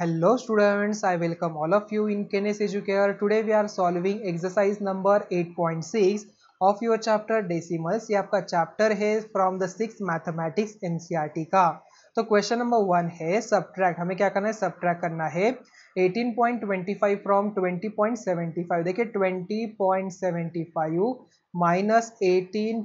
Hello students I welcome all of you in केनेस Educare today we are solving exercise number 8.6 of your chapter decimals ये आपका चैप्टर है from the six mathematics NCERT का तो question number one है subtract हमें क्या करना है सब्ट्रैक्ट करना है 18.25 फ्रॉम ट्वेंटी पॉइंट देखिए twenty point minus eighteen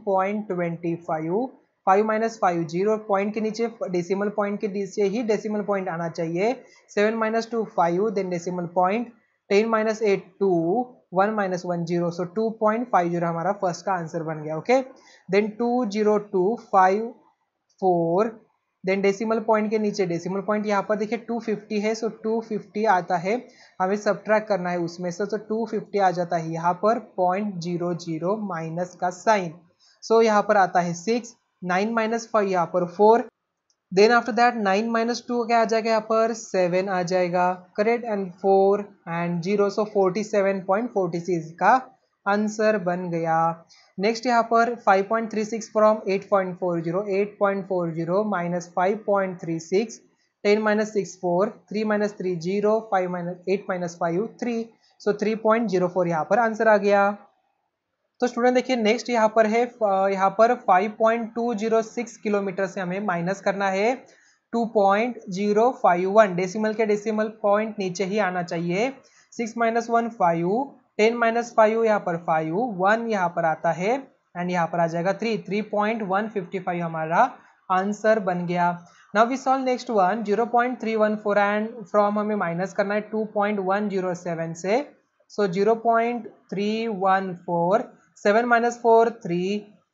five minus five zero point के नीचे डेसिमल पॉइंट के नीचे ही डेसिमल पॉइंट आना चाहिए seven minus two five then decimal point ten minus eight two one minus one zero so two point five zero हमारा first का answer बन गया okay then two zero two five four then decimal point के नीचे decimal point यहाँ पर देखिए 250 है सो so 250 आता है हमें ट्रैक करना है उसमें से तो so 250 आ जाता है यहाँ पर पॉइंट जीरो जीरो माइनस का साइन सो so यहाँ पर आता है सिक्स नाइन माइनस फाइव यहाँ पर four then after that nine minus two क्या आ जाएगा यहाँ पर सेवन आ जाएगा correct and four and zero so forty seven point forty six का आंसर बन गया नेक्स्ट यहाँ पर five point three six from eight eight point point four zero four zero minus five point three six ten minus six four three minus three zero five minus eight minus five three so three point zero four यहाँ पर answer आ गया तो student देखिए next यहाँ पर है यहाँ पर 5.206 किलोमीटर से हमें माइनस करना है 2.051 डेसिमल के डेसिमल पॉइंट नीचे ही आना चाहिए 6 minus one five ten minus five यहाँ पर फाइव वन यहाँ पर आता है एंड यहाँ पर आ जाएगा three three point one fifty five हमारा आंसर बन गया now we solve next one zero point three one four and from हमें माइनस करना है two point one zero seven से so zero point three one four seven minus four three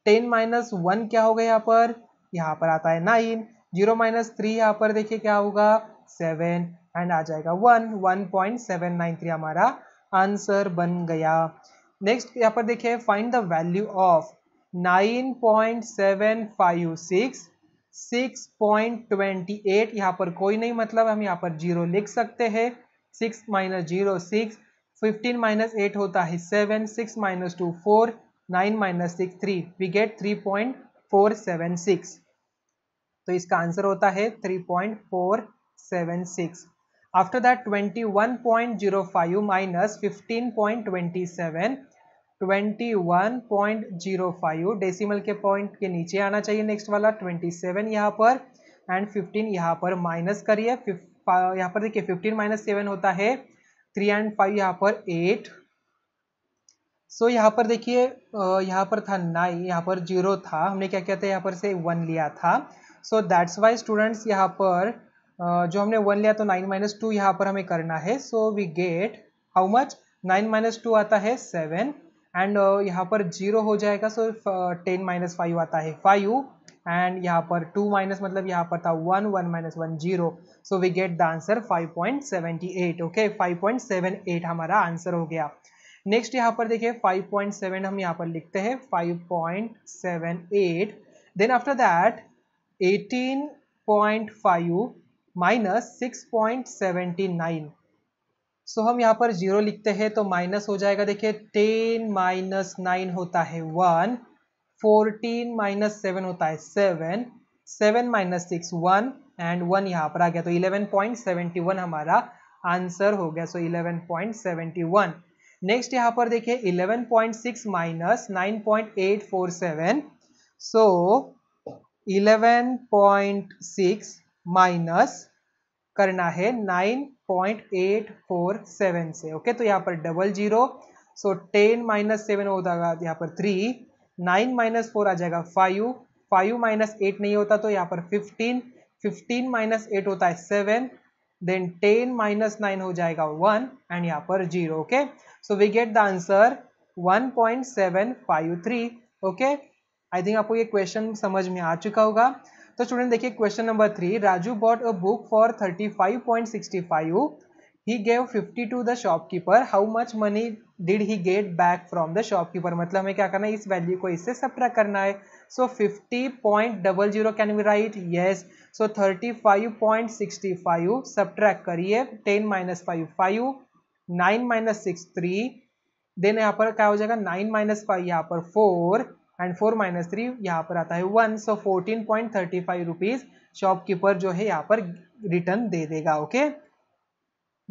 ten minus one क्या हो गया यहाँ पर यहाँ पर आता है नाइन जीरो माइनस थ्री यहाँ पर देखिए क्या होगा सेवन एंड आ जाएगा one one point seven nine three हमारा आंसर बन गया नेक्स्ट यहाँ पर देखिए find the value of nine point seven five six six point twenty eight यहाँ पर कोई नहीं मतलब हम यहाँ पर जीरो लिख सकते हैं six minus zero six fifteen minus eight होता है seven six minus two four nine minus six three we get three point four seven six तो इसका आंसर होता है three point four seven six after that twenty one point zero five minus fifteen point twenty seven twenty one point zero five decimal के point के नीचे आना चाहिए next वाला ट्वेंटी सेवन यहाँ पर एंड फिफ्टीन यहाँ पर माइनस करिए यहाँ पर देखिए फिफ्टीन माइनस सेवन होता है थ्री एंड फाइव यहाँ पर एट सो so, यहाँ पर देखिए यहाँ पर था नाइन यहाँ पर जीरो था हमने क्या किया था यहाँ पर से वन लिया था सो दैट्स वाई स्टूडेंट्स यहाँ पर जो हमने वन लिया तो नाइन माइनस टू यहाँ पर हमें करना है so we get how much nine minus two आता है सेवन एंड यहाँ पर जीरो हो जाएगा सो टेन माइनस फाइव आता है फाइव एंड यहाँ पर टू माइनस मतलब यहाँ पर था one one minus one zero so we get the answer five point seventy eight okay five point seven eight हमारा आंसर हो गया नेक्स्ट यहाँ पर देखिए 5.7 हम यहाँ पर लिखते हैं 5.78 then after that eighteen point five minus six point seventy nine so हम यहाँ पर जीरो लिखते हैं तो माइनस हो जाएगा देखिए टेन माइनस नाइन होता है वन फोर्टीन माइनस सेवन होता है seven seven minus six one and one यहाँ पर आ गया तो इलेवन पॉइंट सेवेंटी वन हमारा आंसर हो गया so eleven point seventy one next यहाँ पर देखिए eleven point six minus nine point eight four seven so eleven point six minus करना है nine point eight four seven से ओके तो यहाँ पर double zero so ten minus seven हो जाएगा यहाँ पर थ्री नाइन माइनस फोर आ जाएगा फाइव फाइव माइनस एट नहीं होता तो यहाँ पर फिफ्टीन फिफ्टीन माइनस एट होता है seven then ten minus nine हो जाएगा वन एंड यहाँ पर zero okay so we get the answer one point seven five three okay I think आपको ये क्वेश्चन समझ में आ चुका होगा तो स्टूडेंट देखिए question number three Raju bought a book for thirty five point sixty five he gave fifty to the shopkeeper how much money did he get back from the shopkeeper मतलब हमें क्या करना है इस वैल्यू को इससे सप्रा करना है So 50.00 can we write? Yes. So 35.65 subtract करिए 10 minus 5 5 9 minus 6 3 देन यहाँ पर क्या हो जाएगा 9 minus 5 यहाँ पर 4 एंड 4 माइनस थ्री यहाँ पर आता है 1 so 14.35 point thirty five rupees shopkeeper जो है यहाँ पर रिटर्न दे देगा ओके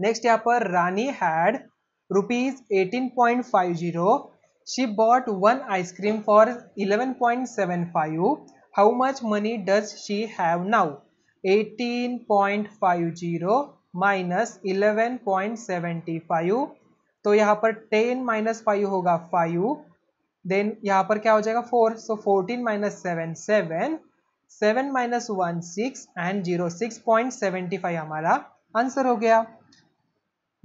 नेक्स्ट यहाँ पर Rani had rupees eighteen point five zero she bought one ice cream for 11.75 how much money does she have now 18.50 minus eleven point seventy five तो यहाँ पर टेन माइनस फाइव होगा फाइव देन यहाँ पर क्या हो जाएगा four so fourteen minus seven seven seven minus one six and zero six point seventy five हमारा आंसर हो गया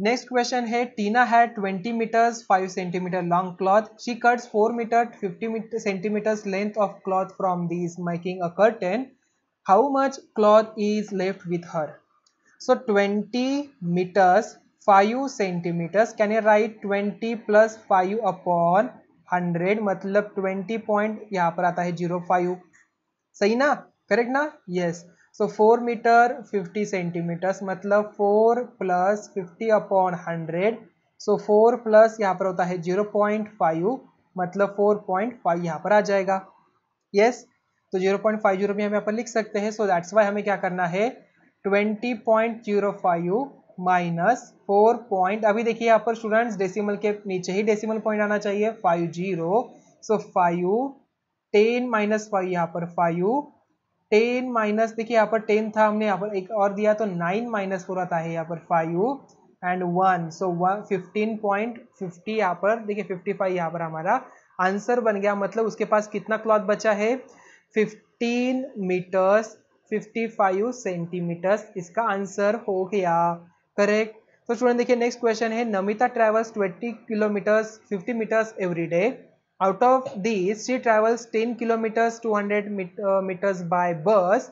नेक्स्ट क्वेश्चन है टीना है twenty metres five centimetre long cloth she cuts four metre fifty centimetres length of cloth from this making a curtain how much cloth is left with her so twenty metres five centimetres can you write twenty plus five upon hundred मतलब twenty point यहाँ पर आता है zero five सही ना correct ना yes yes. So four metre fifty centimetres मतलब four plus fifty upon hundred so four plus यहाँ पर होता है जीरो पॉइंट फाइव मतलब फोर पॉइंट फाइव यहाँ पर आ जाएगा यस yes? तो जीरो पॉइंट फाइव जीरो भी हम यहाँ पर लिख सकते हैं सो दैट्स वाई हमें क्या करना है twenty point zero five minus four point अभी देखिए यहाँ पर स्टूडेंट्स डेसिमल के नीचे ही डेसिमल पॉइंट आना चाहिए five zero so five ten minus five यहाँ पर फाइव टेन माइनस देखिए यहाँ पर टेन था हमने यहाँ पर एक और दिया तो नाइन माइनस हो रहा था यहाँ पर five and one so one fifteen point fifty यहाँ पर देखिए फिफ्टी फाइव यहाँ पर हमारा आंसर बन गया मतलब उसके पास कितना क्लॉथ बचा है fifteen metres fifty five centimetres इसका आंसर हो गया करेक्ट तो स्टूडेंट देखिए नेक्स्ट क्वेश्चन है Namita travels twenty kilometres fifty metres every day out of these she travels 10 kilometers 200 met uh, meters by bus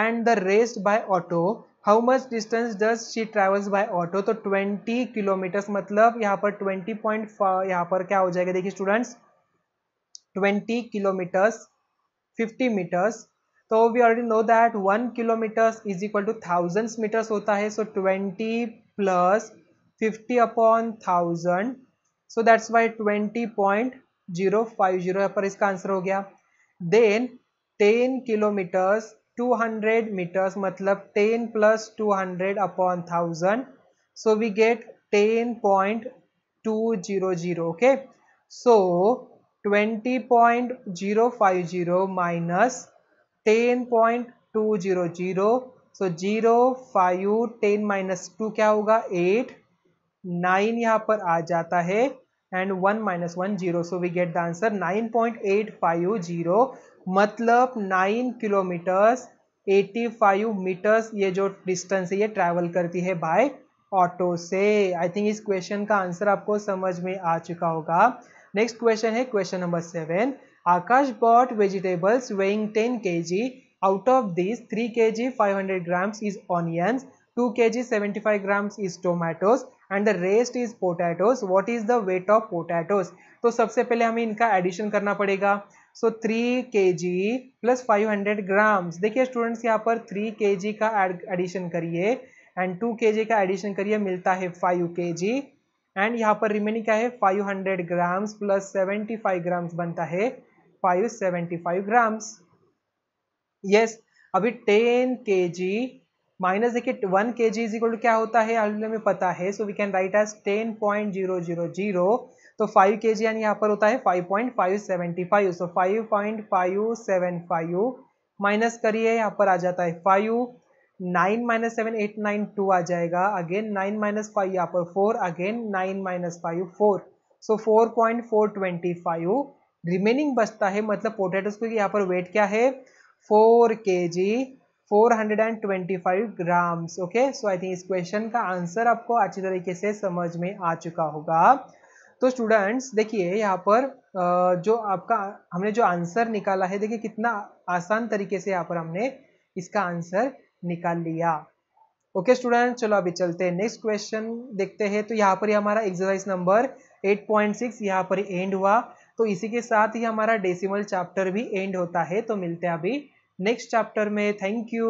and the rest by auto how much distance does she travels by auto तो 20 kilometres मतलब यहाँ पर 20 point यहाँ पर क्या हो जाएगा देखिए स्टूडेंट्स 20 किलोमीटर्स 50 मीटर्स तो we already know that one kilometres is equal to thousands metres होता है so twenty plus fifty upon thousand so that's why twenty point zero five zero पर इसका आंसर हो गया then ten kilometres two hundred metres मतलब ten plus two hundred upon thousand so we get ten point two zero zero okay so twenty point zero five zero minus ten point two zero zero so zero five ten minus two क्या होगा eight nine यहाँ पर आ जाता है and one minus one zero so we get the answer nine point eight five zero मतलब nine kilometres eighty five metres ये जो डिस्टेंस है ये ट्रेवल करती है बाय ऑटो से आई थिंक इस क्वेश्चन का आंसर आपको समझ में आ चुका होगा नेक्स्ट क्वेश्चन है question number seven Akash bought vegetables weighing ten K G out of this three K G five hundred grams is onions two K G seventy five grams is tomatoes and the rest is potatoes what is the weight of potatoes तो सबसे पहले हमें इनका addition करना पड़ेगा so three K G plus five hundred grams देखिए students यहाँ पर थ्री के जी का एडिशन करिए एंड टू के जी का एडिशन करिए मिलता है फाइव के जी एंड यहाँ पर रिमेनिंग क्या है five hundred grams plus seventy five grams बनता है five seventy five grams yes अभी टेन के जी माइनस देखिए वन के जी इज इक्वल टू क्या होता है ऑलरेडी हमें पता है so we can write as ten point zero zero zero तो फाइव के जी यानी यहाँ पर होता है five point five seventy five so five point five seven five minus करिए यहाँ पर आ जाता है five nine minus seven eight nine two आ जाएगा अगेन नाइन माइनस फाइव यहाँ पर four again nine minus five four so four point four twenty five remaining बचता है मतलब पोटेटोस को यहाँ पर वेट क्या है four K G 425 grams okay so I think इस क्वेश्चन का आंसर आपको अच्छी तरीके से समझ में आ चुका होगा तो स्टूडेंट्स देखिए यहाँ पर जो आपका हमने जो आंसर निकाला है देखिए कितना आसान तरीके से यहाँ पर हमने इसका आंसर निकाल लिया ओके स्टूडेंट चलो अभी चलते हैं नेक्स्ट क्वेश्चन देखते हैं तो यहाँ पर हमारा एक्सरसाइज नंबर 8.6 पॉइंट यहाँ पर एंड हुआ तो इसी के साथ ही हमारा डेसिमल चैप्टर भी एंड होता है तो मिलते हैं अभी नेक्स्ट चैप्टर में थैंक यू